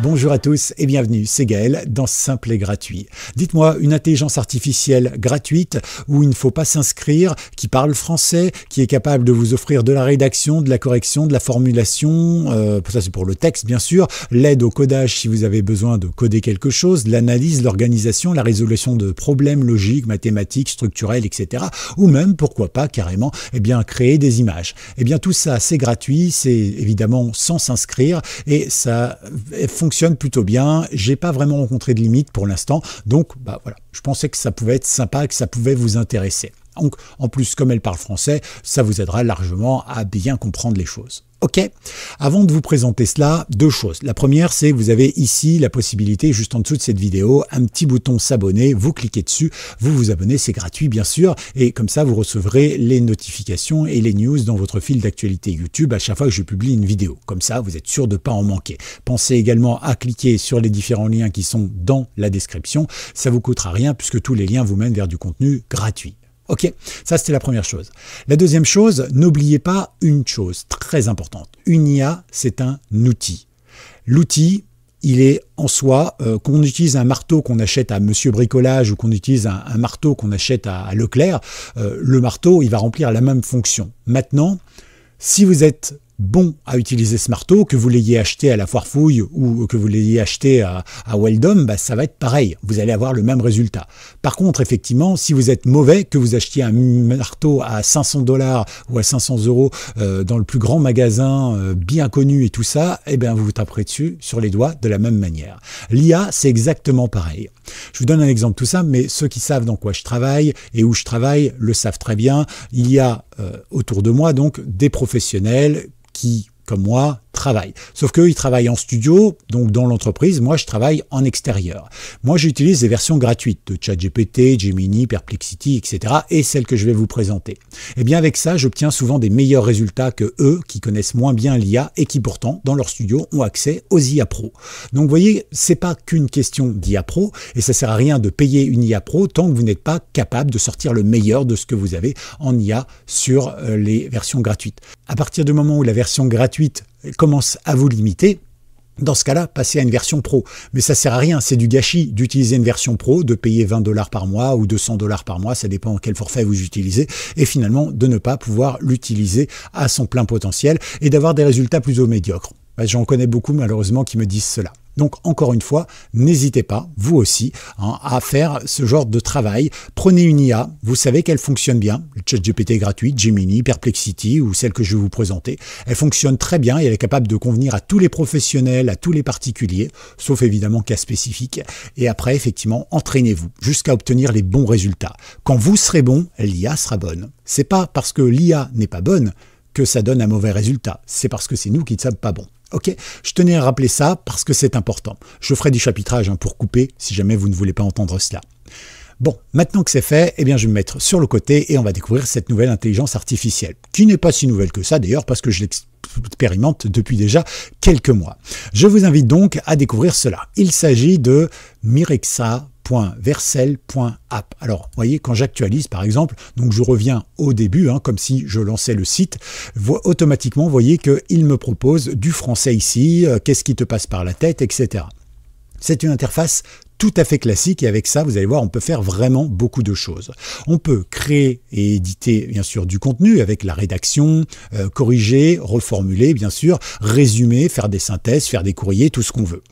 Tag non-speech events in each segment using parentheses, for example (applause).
Bonjour à tous et bienvenue, c'est Gaël dans Simple et Gratuit. Dites-moi, une intelligence artificielle gratuite où il ne faut pas s'inscrire, qui parle français, qui est capable de vous offrir de la rédaction, de la correction, de la formulation, euh, ça c'est pour le texte bien sûr, l'aide au codage si vous avez besoin de coder quelque chose, l'analyse, l'organisation, la résolution de problèmes logiques, mathématiques, structurels, etc. Ou même, pourquoi pas carrément, eh bien, créer des images. Eh bien tout ça c'est gratuit, c'est évidemment sans s'inscrire et ça fonctionne fonctionne plutôt bien. J'ai pas vraiment rencontré de limite pour l'instant. Donc, bah voilà, je pensais que ça pouvait être sympa, que ça pouvait vous intéresser. Donc, en plus, comme elle parle français, ça vous aidera largement à bien comprendre les choses. OK Avant de vous présenter cela, deux choses. La première, c'est vous avez ici la possibilité, juste en dessous de cette vidéo, un petit bouton s'abonner. Vous cliquez dessus, vous vous abonnez, c'est gratuit bien sûr. Et comme ça, vous recevrez les notifications et les news dans votre fil d'actualité YouTube à chaque fois que je publie une vidéo. Comme ça, vous êtes sûr de ne pas en manquer. Pensez également à cliquer sur les différents liens qui sont dans la description. Ça vous coûtera rien puisque tous les liens vous mènent vers du contenu gratuit. Ok, ça c'était la première chose. La deuxième chose, n'oubliez pas une chose très importante. Une IA, c'est un outil. L'outil, il est en soi, euh, qu'on utilise un marteau qu'on achète à Monsieur Bricolage ou qu'on utilise un, marteau qu'on achète à, Leclerc, euh, le marteau, il va remplir la même fonction. Maintenant, si vous êtes bon à utiliser ce marteau, que vous l'ayez acheté à la foire fouille ou que vous l'ayez acheté à, à bah, ça va être pareil, vous allez avoir le même résultat. Par contre, effectivement, si vous êtes mauvais, que vous achetiez un marteau à 500 dollars ou à 500 euros euh, dans le plus grand magasin euh, bien connu et tout ça, eh bien vous vous taperez dessus sur les doigts de la même manière. L'IA, c'est exactement pareil. Je vous donne un exemple tout ça, mais ceux qui savent dans quoi je travaille et où je travaille le savent très bien. Il y a euh, autour de moi donc des professionnels qui, comme moi, travail. Sauf qu'eux, ils travaillent en studio, donc dans l'entreprise. Moi, je travaille en extérieur. Moi, j'utilise des versions gratuites de ChatGPT, Gemini, Perplexity, etc. et celles que je vais vous présenter. Et eh bien, avec ça, j'obtiens souvent des meilleurs résultats que eux qui connaissent moins bien l'IA et qui pourtant, dans leur studio, ont accès aux IA Pro. Donc, vous voyez, c'est pas qu'une question d'IA Pro et ça sert à rien de payer une IA Pro tant que vous n'êtes pas capable de sortir le meilleur de ce que vous avez en IA sur euh, les versions gratuites. À partir du moment où la version gratuite commence à vous limiter, dans ce cas-là, passez à une version pro. Mais ça sert à rien, c'est du gâchis d'utiliser une version pro, de payer 20 dollars par mois ou 200 dollars par mois, ça dépend quel forfait vous utilisez, et finalement de ne pas pouvoir l'utiliser à son plein potentiel et d'avoir des résultats plutôt médiocres. Bah, j'en connais beaucoup malheureusement qui me disent cela. Donc encore une fois, n'hésitez pas, vous aussi, hein, à faire ce genre de travail. Prenez une IA, vous savez qu'elle fonctionne bien, le ChatGPT GPT gratuit, Gemini, Perplexity ou celle que je vais vous présenter. Elle fonctionne très bien et elle est capable de convenir à tous les professionnels, à tous les particuliers, sauf évidemment cas spécifiques. Et après, effectivement, entraînez-vous jusqu'à obtenir les bons résultats. Quand vous serez bon, l'IA sera bonne. C'est pas parce que l'IA n'est pas bonne que ça donne un mauvais résultat. C'est parce que c'est nous qui ne sommes pas bons. Ok, je tenais à rappeler ça parce que c'est important. Je ferai du chapitrage hein, pour couper si jamais vous ne voulez pas entendre cela. Bon, maintenant que c'est fait, eh bien je vais me mettre sur le côté et on va découvrir cette nouvelle intelligence artificielle, qui n'est pas si nouvelle que ça d'ailleurs parce que je l'expérimente depuis déjà quelques mois. Je vous invite donc à découvrir cela. Il s'agit de Mirexa .versel.app. Alors, voyez, quand j'actualise, par exemple, donc je reviens au début, hein, comme si je lançais le site, automatiquement, automatiquement, voyez qu'il me propose du français ici, euh, qu'est-ce qui te passe par la tête, etc. C'est une interface tout à fait classique et avec ça, vous allez voir, on peut faire vraiment beaucoup de choses. On peut créer et éditer, bien sûr, du contenu avec la rédaction, euh, corriger, reformuler, bien sûr, résumer, faire des synthèses, faire des courriers, tout ce qu'on veut.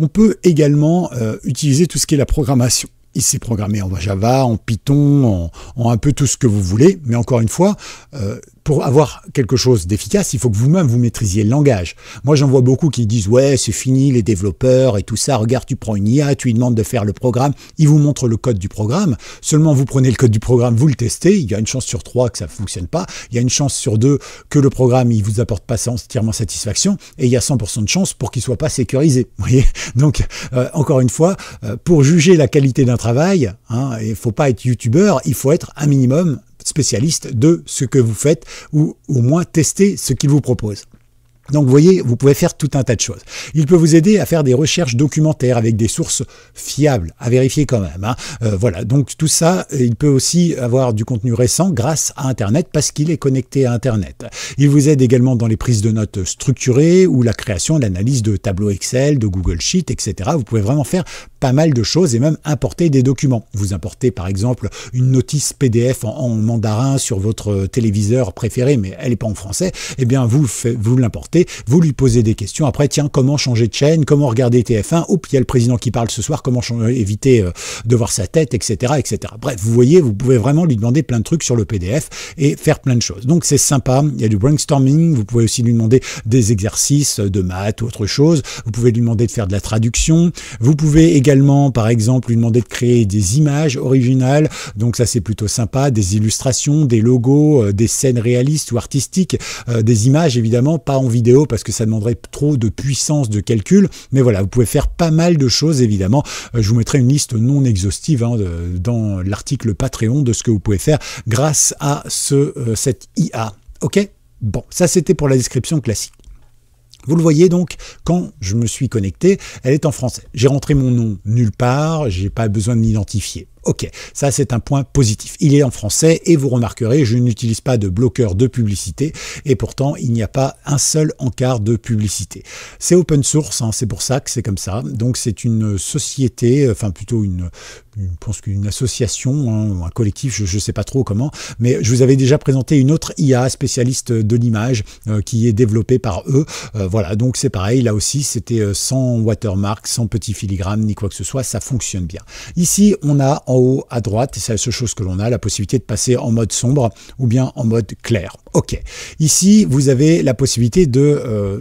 On peut également euh, utiliser tout ce qui est la programmation. Ici programmé en Java, en Python, en, un peu tout ce que vous voulez, mais encore une fois, euh, pour avoir quelque chose d'efficace, il faut que vous-même vous maîtrisiez le langage. Moi, j'en vois beaucoup qui disent ouais, c'est fini les développeurs et tout ça. Regarde, tu prends une IA, tu lui demandes de faire le programme, il vous montre le code du programme. Seulement, vous prenez le code du programme, vous le testez. Il y a une chance sur trois que ça ne fonctionne pas. Il y a une chance sur deux que le programme il vous apporte pas entièrement satisfaction. Et il y a 100% de chance pour qu'il soit pas sécurisé. (laughs) Vous voyez Donc, euh, encore une fois, euh, pour juger la qualité d'un travail, il hein, ne faut pas être youtubeur, il faut être un minimum spécialiste de ce que vous faites ou au moins tester ce qu'il vous propose. Donc vous voyez, vous pouvez faire tout un tas de choses. Il peut vous aider à faire des recherches documentaires avec des sources fiables, à vérifier quand même. Hein. Euh, voilà, donc tout ça, euh, il peut aussi avoir du contenu récent grâce à Internet parce qu'il est connecté à Internet. Il vous aide également dans les prises de notes structurées ou la création, l'analyse de tableaux Excel, de Google Sheet, etc. Vous pouvez vraiment faire pas mal de choses et même importer des documents. Vous importez par exemple une notice PDF en, mandarin sur votre téléviseur préféré, mais elle n'est pas en français, eh bien vous, vous l'importez vous lui posez des questions. Après, tiens, comment changer de chaîne Comment regarder TF1 Oups, il y a le président qui parle ce soir. Comment éviter euh, de voir sa tête, etc., etc. Bref, vous voyez, vous pouvez vraiment lui demander plein de trucs sur le PDF et faire plein de choses. Donc c'est sympa. Il y a du brainstorming. Vous pouvez aussi lui demander des exercices de maths ou autre chose. Vous pouvez lui demander de faire de la traduction. Vous pouvez également, par exemple, lui demander de créer des images originales. Donc ça, c'est plutôt sympa. Des illustrations, des logos, euh, des scènes réalistes ou artistiques, euh, des images évidemment, pas envie parce que ça demanderait trop de puissance de calcul. Mais voilà, vous pouvez faire pas mal de choses évidemment. Euh, je vous mettrai une liste non exhaustive hein, dans l'article Patreon de ce que vous pouvez faire grâce à ce, euh, cette IA. Ok Bon, ça c'était pour la description classique. Vous le voyez donc, quand je me suis connecté, elle est en français. J'ai rentré mon nom nulle part, j'ai pas besoin de m'identifier. Ok, ça c'est un point positif. Il est en français et vous remarquerez, je n'utilise pas de bloqueur de publicité et pourtant il n'y a pas un seul encart de publicité. C'est open source, hein, c'est pour ça que c'est comme ça. Donc c'est une société, enfin plutôt une, je pense qu'une association, hein, un collectif, je ne sais pas trop comment, mais je vous avais déjà présenté une autre IA spécialiste de l'image euh, qui est développée par eux. Euh, voilà, donc c'est pareil, là aussi c'était euh, sans watermark, sans petit filigrane ni quoi que ce soit, ça fonctionne bien. Ici on a en haut à droite, c'est la seule chose que l'on a, la possibilité de passer en mode sombre ou bien en mode clair. Ok. Ici, vous avez la possibilité de euh,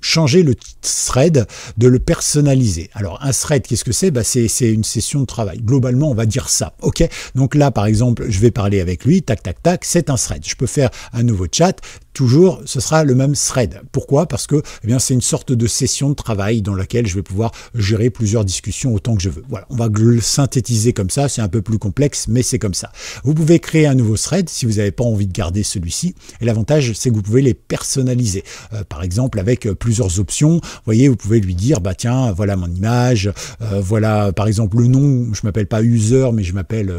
changer le thread, de le personnaliser. Alors un thread, qu'est-ce que c'est bah, C'est une session de travail. Globalement, on va dire ça. Ok. Donc là, par exemple, je vais parler avec lui, tac, tac, tac, c'est un thread. Je peux faire un nouveau chat, toujours, ce sera le même thread. Pourquoi Parce que eh bien, c'est une sorte de session de travail dans laquelle je vais pouvoir gérer plusieurs discussions autant que je veux. Voilà, on va le synthétiser comme ça, c'est un peu plus complexe, mais c'est comme ça. Vous pouvez créer un nouveau thread si vous n'avez pas envie de garder celui-ci, et l'avantage, c'est que vous pouvez les personnaliser. Euh, par exemple, avec euh, plusieurs options, vous voyez, vous pouvez lui dire, bah tiens, voilà mon image, euh, voilà, par exemple, le nom, je m'appelle pas user, mais je m'appelle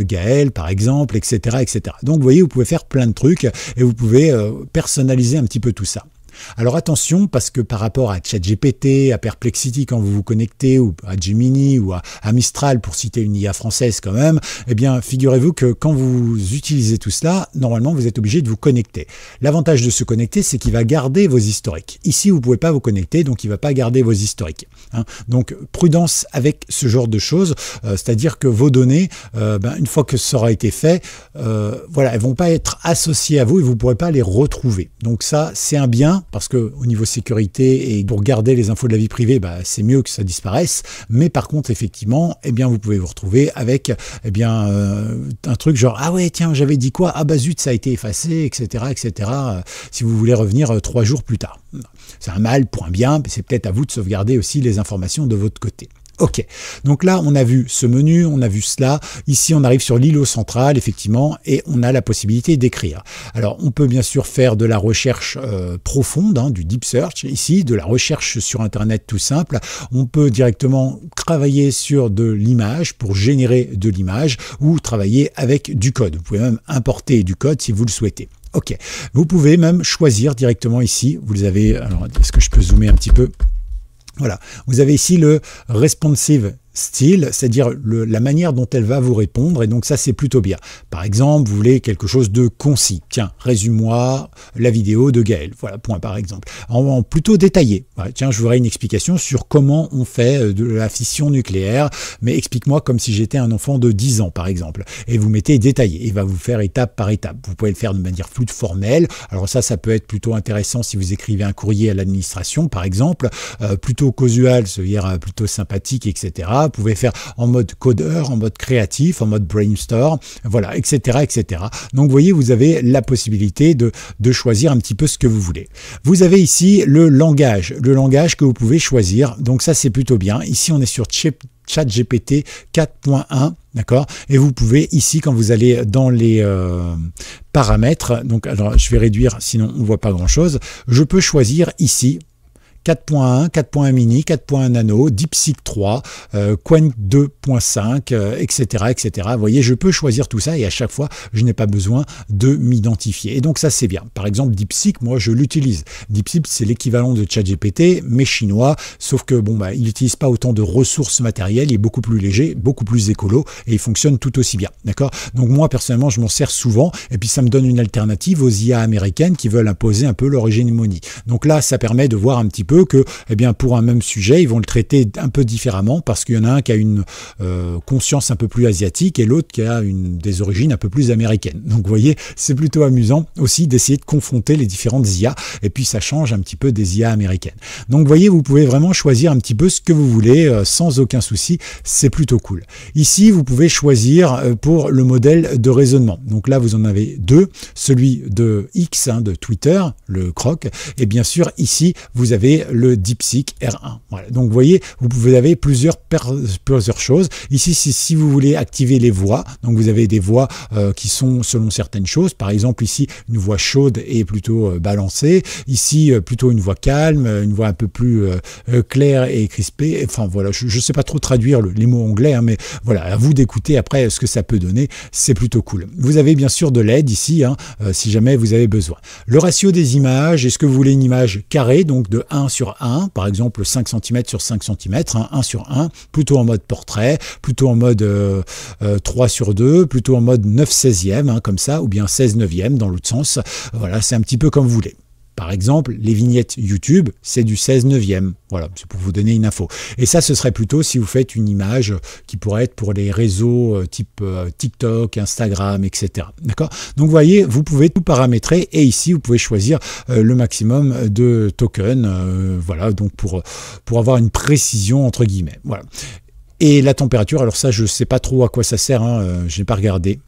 Gaël, par exemple, etc., etc. Donc, vous voyez, vous pouvez faire plein de trucs, et vous pouvez euh, personnaliser un petit peu tout ça. Alors attention, parce que par rapport à ChatGPT, à Perplexity quand vous vous connectez, ou à Gemini, ou à, Mistral, pour citer une IA française quand même, eh bien figurez-vous que quand vous utilisez tout cela, normalement vous êtes obligé de vous connecter. L'avantage de se connecter, c'est qu'il va garder vos historiques. Ici, vous ne pouvez pas vous connecter, donc il ne va pas garder vos historiques. Hein. Donc prudence avec ce genre de choses, euh, c'est-à-dire que vos données, euh, ben, une fois que ça aura été fait, euh, voilà, elles ne vont pas être associées à vous et vous ne pourrez pas les retrouver. Donc ça, c'est un bien, parce que au niveau sécurité et pour garder les infos de la vie privée, bah, c'est mieux que ça disparaisse. Mais par contre, effectivement, eh bien, vous pouvez vous retrouver avec eh bien, euh, un truc genre Ah ouais, tiens, j'avais dit quoi Ah bah zut, ça a été effacé, etc. etc. Euh, si vous voulez revenir euh, trois jours plus tard. C'est un mal pour un bien, mais c'est peut-être à vous de sauvegarder aussi les informations de votre côté. Ok, donc là on a vu ce menu, on a vu cela, ici on arrive sur l'îlot central effectivement et on a la possibilité d'écrire. Alors on peut bien sûr faire de la recherche euh, profonde, hein, du deep search ici, de la recherche sur internet tout simple, on peut directement travailler sur de l'image pour générer de l'image ou travailler avec du code. Vous pouvez même importer du code si vous le souhaitez. Ok, vous pouvez même choisir directement ici, vous avez, alors est-ce que je peux zoomer un petit peu voilà, vous avez ici le responsive style, c'est-à-dire la manière dont elle va vous répondre, et donc ça c'est plutôt bien. Par exemple, vous voulez quelque chose de concis, tiens, résume-moi la vidéo de Gaël, voilà, point par exemple. En, plutôt détaillé, tiens, je voudrais une explication sur comment on fait euh, de la fission nucléaire, mais explique-moi comme si j'étais un enfant de 10 ans par exemple, et vous mettez détaillé, Il va vous faire étape par étape. Vous pouvez le faire de manière plus formelle, alors ça, ça peut être plutôt intéressant si vous écrivez un courrier à l'administration par exemple, euh, plutôt causal, c'est-à-dire euh, plutôt sympathique, etc. Vous pouvez faire en mode codeur, en mode créatif, en mode brainstorm, voilà, etc., etc. Donc vous voyez, vous avez la possibilité de, choisir un petit peu ce que vous voulez. Vous avez ici le langage, le langage que vous pouvez choisir. Donc ça, c'est plutôt bien. Ici, on est sur ChatGPT 4.1. D'accord Et vous pouvez ici, quand vous allez dans les euh, paramètres, donc alors je vais réduire, sinon on ne voit pas grand-chose, je peux choisir ici, 4.1, 4.1 mini, 4.1 nano, DeepSeek 3, euh, 2.5, etc., etc. Vous voyez, je peux choisir tout ça et à chaque fois, je n'ai pas besoin de m'identifier. Et donc ça, c'est bien. Par exemple, DeepSeek, moi, je l'utilise. DeepSeek, c'est l'équivalent de ChatGPT, mais chinois, sauf que bon, bah, il n'utilise pas autant de ressources matérielles, il est beaucoup plus léger, beaucoup plus écolo et il fonctionne tout aussi bien. D'accord Donc moi, personnellement, je m'en sers souvent et puis ça me donne une alternative aux IA américaines qui veulent imposer un peu leur hégémonie. Donc là, ça permet de voir un petit peu que, eh bien, pour un même sujet, ils vont le traiter un peu différemment parce qu'il y en a un qui a une euh, conscience un peu plus asiatique et l'autre qui a une, des origines un peu plus américaines. Donc, vous voyez, c'est plutôt amusant aussi d'essayer de confronter les différentes IA et puis ça change un petit peu des IA américaines. Donc, vous voyez, vous pouvez vraiment choisir un petit peu ce que vous voulez euh, sans aucun souci. C'est plutôt cool. Ici, vous pouvez choisir euh, pour le modèle de raisonnement. Donc là, vous en avez deux, celui de X, hein, de Twitter, le croc, et bien sûr, ici, vous avez le DeepSeek R1. Voilà. Donc vous voyez, vous avez plusieurs, choses. Ici, si vous voulez activer les voix, donc vous avez des voix euh, qui sont selon certaines choses. Par exemple, ici, une voix chaude et plutôt euh, balancée. Ici, euh, plutôt une voix calme, une voix un peu plus claire et crispée. Enfin voilà, je ne sais pas trop traduire les mots anglais, hein, mais voilà, à vous d'écouter après ce que ça peut donner. C'est plutôt cool. Vous avez bien sûr de l'aide ici, hein, si jamais vous avez besoin. Le ratio des images, est-ce que vous voulez une image carrée, donc de 1 sur 1, par exemple 5 cm sur 5 cm, 1 sur 1, plutôt en mode portrait, plutôt en mode 3 euh, euh, sur 2, plutôt en mode 9 16e, hein, comme ça, ou bien 16 9e dans l'autre sens. Voilà, c'est un petit peu comme vous voulez. Par exemple, les vignettes YouTube, c'est du 16 9e Voilà, c'est pour vous donner une info. Et ça, ce serait plutôt si vous faites une image qui pourrait être pour les réseaux euh, type euh, TikTok, Instagram, etc. D'accord Donc, vous voyez, vous pouvez tout paramétrer et ici, vous pouvez choisir euh, le maximum de tokens. voilà, donc pour, pour avoir une précision entre guillemets. Voilà. Et la température, alors ça, je ne sais pas trop à quoi ça sert, hein, je n'ai pas regardé.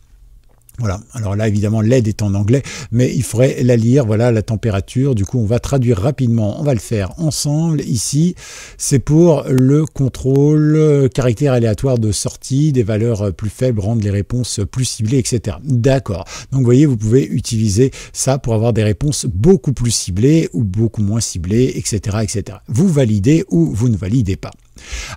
Voilà. Alors là, évidemment, l'aide est en anglais, mais il faudrait la lire. Voilà, la température. Du coup, on va traduire rapidement. On va le faire ensemble ici. C'est pour le contrôle euh, caractère aléatoire de sortie, des valeurs euh, plus faibles, rendre les réponses euh, plus ciblées, etc. D'accord. Donc, vous voyez, vous pouvez utiliser ça pour avoir des réponses beaucoup plus ciblées ou beaucoup moins ciblées, etc., etc. Vous validez ou vous ne validez pas.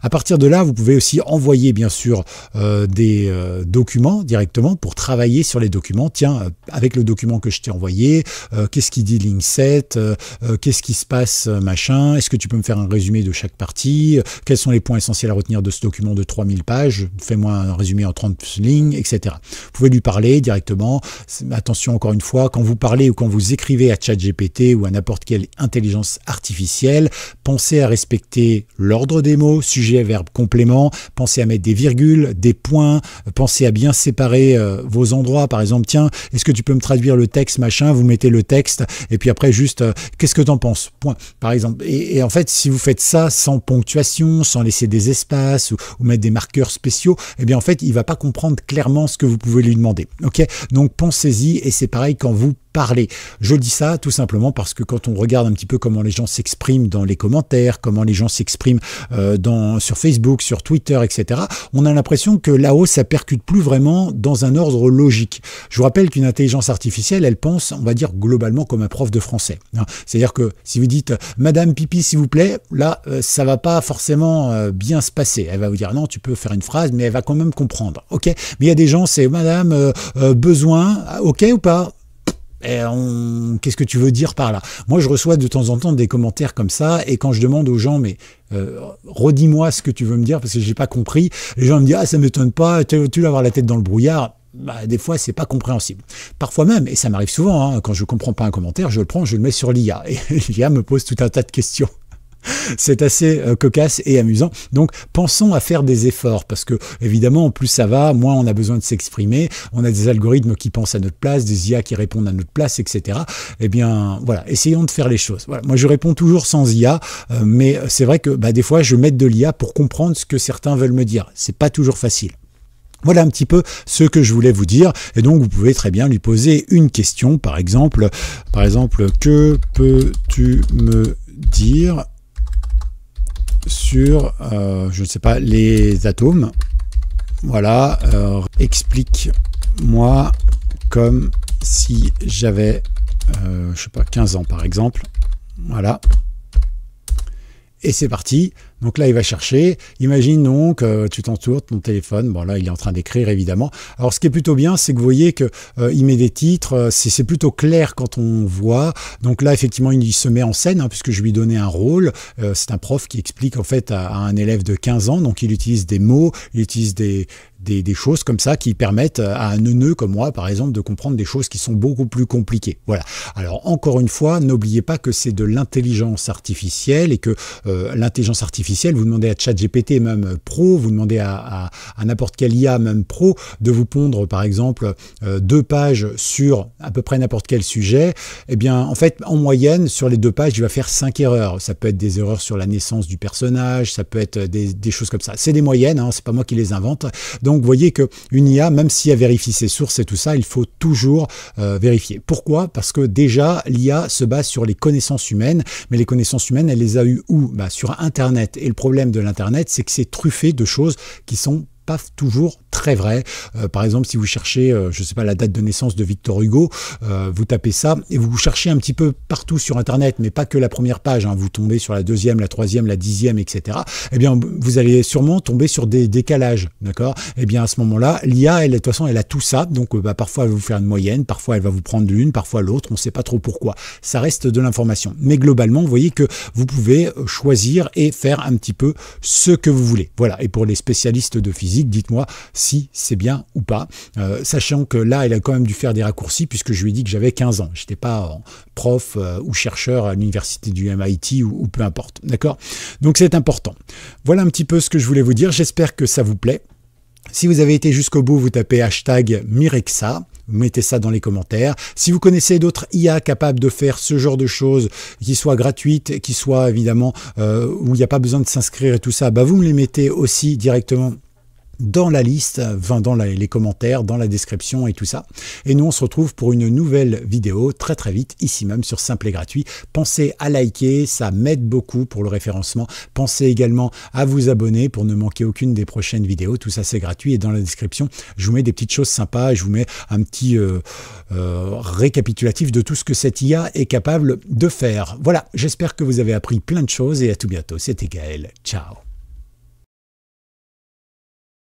À partir de là, vous pouvez aussi envoyer bien sûr euh, des euh, documents directement pour travailler sur les documents. Tiens, euh, avec le document que je t'ai envoyé, qu'est-ce qui dit ligne 7, qu'est-ce qui se passe machin, est-ce que tu peux me faire un résumé de chaque partie, quels sont les points essentiels à retenir de ce document de 3000 pages, fais-moi un résumé en 30 lignes, etc. Vous pouvez lui parler directement. Attention encore une fois, quand vous parlez ou quand vous écrivez à ChatGPT ou à n'importe quelle intelligence artificielle, pensez à respecter l'ordre des mots sujet, verbe, complément. Pensez à mettre des virgules, des points. Pensez à bien séparer euh, vos endroits. Par exemple, tiens, est-ce que tu peux me traduire le texte, machin Vous mettez le texte et puis après juste, euh, qu'est-ce que t'en penses Point. Par exemple. Et, en fait, si vous faites ça sans ponctuation, sans laisser des espaces ou, mettre des marqueurs spéciaux, eh bien en fait, il va pas comprendre clairement ce que vous pouvez lui demander. Ok Donc pensez-y et c'est pareil quand vous parler. Je dis ça tout simplement parce que quand on regarde un petit peu comment les gens s'expriment dans les commentaires, comment les gens s'expriment euh, dans, sur Facebook, sur Twitter, etc., on a l'impression que là-haut, ça percute plus vraiment dans un ordre logique. Je vous rappelle qu'une intelligence artificielle, elle pense, on va dire, globalement comme un prof de français. Hein. C'est-à-dire que si vous dites Madame Pipi, s'il vous plaît, là, euh, ça va pas forcément euh, bien se passer. Elle va vous dire non, tu peux faire une phrase, mais elle va quand même comprendre. OK Mais il y a des gens, c'est Madame, besoin, OK ou pas eh, qu'est-ce que tu veux dire par là Moi, je reçois de temps en temps des commentaires comme ça, et quand je demande aux gens, mais euh, redis-moi ce que tu veux me dire parce que j'ai pas compris, les gens me disent ah ça m'étonne pas, tu, vas avoir la tête dans le brouillard. Bah, des fois, c'est pas compréhensible. Parfois même, et ça m'arrive souvent, hein, quand je comprends pas un commentaire, je le prends, je le mets sur l'IA, et (laughs) l'IA me pose tout un tas de questions c'est assez euh, cocasse et amusant. Donc pensons à faire des efforts parce que évidemment plus ça va, moins on a besoin de s'exprimer, on a des algorithmes qui pensent à notre place, des IA qui répondent à notre place, etc. Eh bien voilà, essayons de faire les choses. Moi je réponds toujours sans IA, euh, mais c'est vrai que bah, des fois je mets de l'IA pour comprendre ce que certains veulent me dire. C'est pas toujours facile. Voilà un petit peu ce que je voulais vous dire. Et donc, vous pouvez très bien lui poser une question, par exemple, par exemple, que peux-tu me dire sur, euh, je ne sais pas, les atomes. Voilà, euh, explique-moi comme si j'avais, je euh, je sais pas, 15 ans par exemple. Voilà. Et c'est parti. Donc là, il va chercher. Imagine donc, euh, tu t'entoures ton téléphone. Bon, là, il est en train d'écrire, évidemment. Alors, ce qui est plutôt bien, c'est que vous voyez que euh, il met des titres. Euh, c'est plutôt clair quand on voit. Donc là, effectivement, il se met en scène, hein, puisque je lui donnais un rôle. c'est un prof qui explique, en fait, à, un élève de 15 ans. Donc, il utilise des mots, il utilise des, des, choses comme ça qui permettent euh, à un neuneu comme moi, par exemple, de comprendre des choses qui sont beaucoup plus compliquées. Voilà. Alors encore une fois, n'oubliez pas que c'est de l'intelligence artificielle et que euh, l'intelligence artificielle, vous demandez à ChatGPT même euh, pro, vous demandez à, n'importe quel IA même pro de vous pondre par exemple deux pages sur à peu près n'importe quel sujet. Eh bien, en fait, en moyenne, sur les deux pages, il va faire cinq erreurs. Ça peut être des erreurs sur la naissance du personnage, ça peut être des, choses comme ça. C'est des moyennes, hein, c'est pas moi qui les invente. Donc donc vous voyez qu'une IA, même si elle vérifie ses sources et tout ça, il faut toujours euh, vérifier. Pourquoi Parce que déjà, l'IA se base sur les connaissances humaines, mais les connaissances humaines, elle les a eues où bah, Sur Internet. Et le problème de l'Internet, c'est que c'est truffé de choses qui sont pas toujours très vrai. Euh, par exemple, si vous cherchez, euh, je sais pas, la date de naissance de Victor Hugo, euh, vous tapez ça et vous cherchez un petit peu partout sur Internet, mais pas que la première page. Hein. vous tombez sur la deuxième, la troisième, la dixième, etc. Eh bien, vous allez sûrement tomber sur des décalages, d'accord Eh bien, à ce moment-là, l'IA, elle, de toute façon, elle a tout ça. Donc, bah, parfois, elle va vous faire une moyenne, parfois, elle va vous prendre l'une, parfois l'autre. On ne sait pas trop pourquoi. Ça reste de l'information. Mais globalement, vous voyez que vous pouvez choisir et faire un petit peu ce que vous voulez. Voilà. Et pour les spécialistes de physique, dites-moi, si c'est bien ou pas, euh, sachant que là, elle a quand même dû faire des raccourcis puisque je lui ai dit que j'avais 15 ans. Je n'étais pas prof euh, ou chercheur à l'université du MIT ou, peu importe. D'accord Donc c'est important. Voilà un petit peu ce que je voulais vous dire. J'espère que ça vous plaît. Si vous avez été jusqu'au bout, vous tapez hashtag Mirexa. Vous mettez ça dans les commentaires. Si vous connaissez d'autres IA capables de faire ce genre de choses, qui soient gratuites, qui soient évidemment euh, où il n'y a pas besoin de s'inscrire et tout ça, bah vous me les mettez aussi directement dans la liste, dans les commentaires, dans la description et tout ça. Et nous, on se retrouve pour une nouvelle vidéo très très vite, ici même sur Simple et Gratuit. Pensez à liker, ça m'aide beaucoup pour le référencement. Pensez également à vous abonner pour ne manquer aucune des prochaines vidéos. Tout ça, c'est gratuit. Et dans la description, je vous mets des petites choses sympas. Je vous mets un petit euh, euh, récapitulatif de tout ce que cette IA est capable de faire. Voilà, j'espère que vous avez appris plein de choses et à tout bientôt. C'était Gaël. Ciao